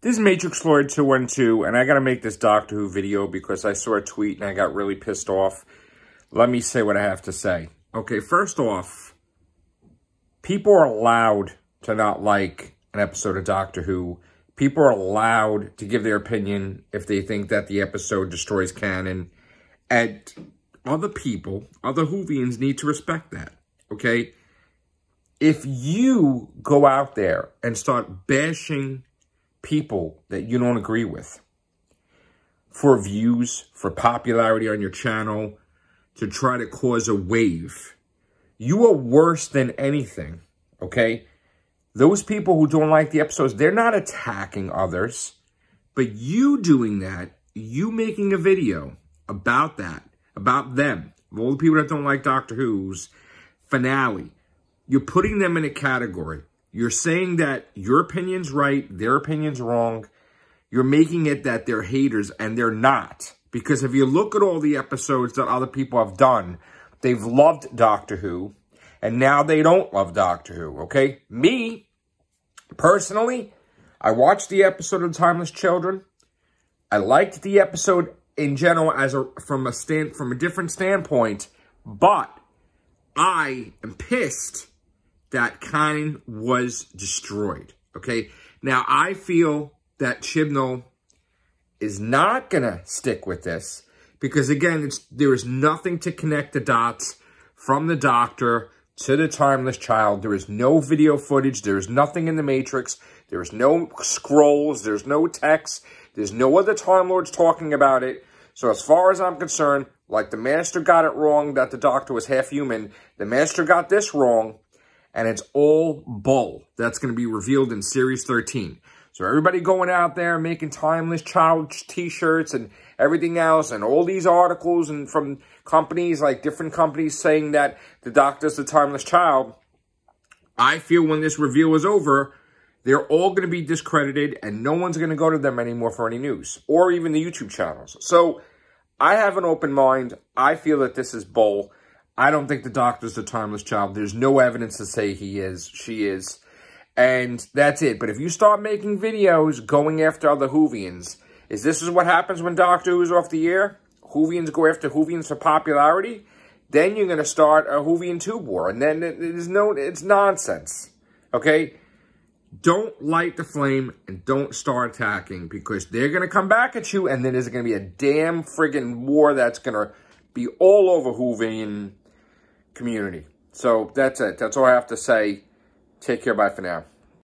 This is Matrix Lord 212, and I got to make this Doctor Who video because I saw a tweet and I got really pissed off. Let me say what I have to say. Okay, first off, people are allowed to not like an episode of Doctor Who. People are allowed to give their opinion if they think that the episode destroys canon. And other people, other Whovians need to respect that, okay? If you go out there and start bashing people that you don't agree with for views, for popularity on your channel, to try to cause a wave. You are worse than anything, okay? Those people who don't like the episodes, they're not attacking others. But you doing that, you making a video about that, about them, of all the people that don't like Doctor Who's finale, you're putting them in a category you're saying that your opinion's right, their opinion's wrong. You're making it that they're haters, and they're not. Because if you look at all the episodes that other people have done, they've loved Doctor Who, and now they don't love Doctor Who, okay? Me, personally, I watched the episode of Timeless Children. I liked the episode in general as a from a stand from a different standpoint, but I am pissed that kind was destroyed. Okay. Now, I feel that Chibnall is not going to stick with this because, again, there is nothing to connect the dots from the doctor to the timeless child. There is no video footage. There is nothing in the Matrix. There is no scrolls. There's no text. There's no other Time Lords talking about it. So as far as I'm concerned, like the Master got it wrong that the Doctor was half human, the Master got this wrong and it's all bull. That's going to be revealed in Series 13. So everybody going out there making timeless child t-shirts and everything else and all these articles and from companies like different companies saying that the doctor's the timeless child. I feel when this reveal is over, they're all going to be discredited and no one's going to go to them anymore for any news or even the YouTube channels. So I have an open mind. I feel that this is bull. I don't think the doctor's a timeless child. There's no evidence to say he is, she is. And that's it. But if you start making videos going after other Hoovians, is this is what happens when Doctor Who's off the air? Hoovians go after Hoovians for popularity? Then you're going to start a Hoovian tube war. And then it is no, it's nonsense. Okay? Don't light the flame and don't start attacking because they're going to come back at you and then there's going to be a damn friggin' war that's going to be all over Hoovian community. So that's it. That's all I have to say. Take care. Bye for now.